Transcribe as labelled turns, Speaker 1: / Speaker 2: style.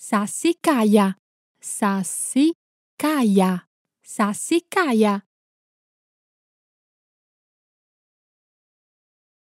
Speaker 1: Sassicaia, sassicaia, sassicaia.